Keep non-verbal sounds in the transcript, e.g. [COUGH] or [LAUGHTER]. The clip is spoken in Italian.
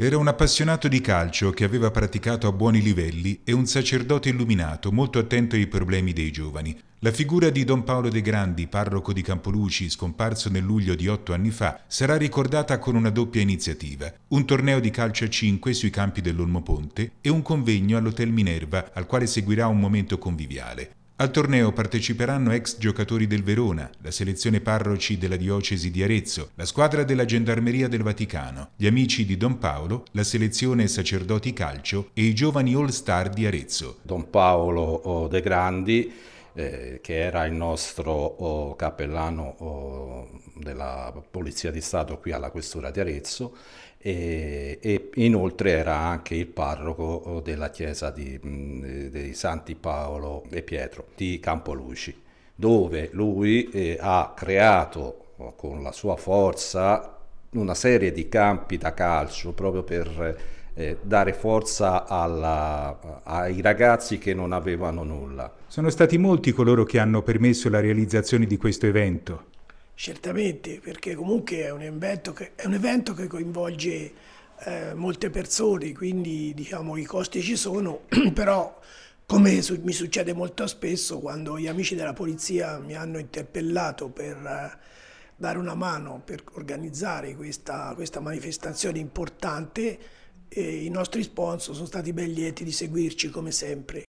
Era un appassionato di calcio che aveva praticato a buoni livelli e un sacerdote illuminato, molto attento ai problemi dei giovani. La figura di Don Paolo De Grandi, parroco di Campoluci, scomparso nel luglio di otto anni fa, sarà ricordata con una doppia iniziativa, un torneo di calcio a 5 sui campi dell'Olmo Ponte e un convegno all'Hotel Minerva al quale seguirà un momento conviviale. Al torneo parteciperanno ex giocatori del Verona, la selezione parroci della diocesi di Arezzo, la squadra della Gendarmeria del Vaticano, gli amici di Don Paolo, la selezione sacerdoti calcio e i giovani all-star di Arezzo. Don Paolo oh, De Grandi eh, che era il nostro oh, cappellano oh, della Polizia di Stato qui alla Questura di Arezzo e, e inoltre era anche il parroco oh, della chiesa di, mh, dei Santi Paolo e Pietro di Campoluci, dove lui eh, ha creato oh, con la sua forza una serie di campi da calcio proprio per eh, dare forza alla, ai ragazzi che non avevano nulla. Sono stati molti coloro che hanno permesso la realizzazione di questo evento. Certamente, perché comunque è un evento che, un evento che coinvolge eh, molte persone, quindi diciamo, i costi ci sono, [CLEARS THROAT] però come su mi succede molto spesso quando gli amici della polizia mi hanno interpellato per eh, dare una mano per organizzare questa, questa manifestazione importante, e i nostri sponsor sono stati ben lieti di seguirci come sempre.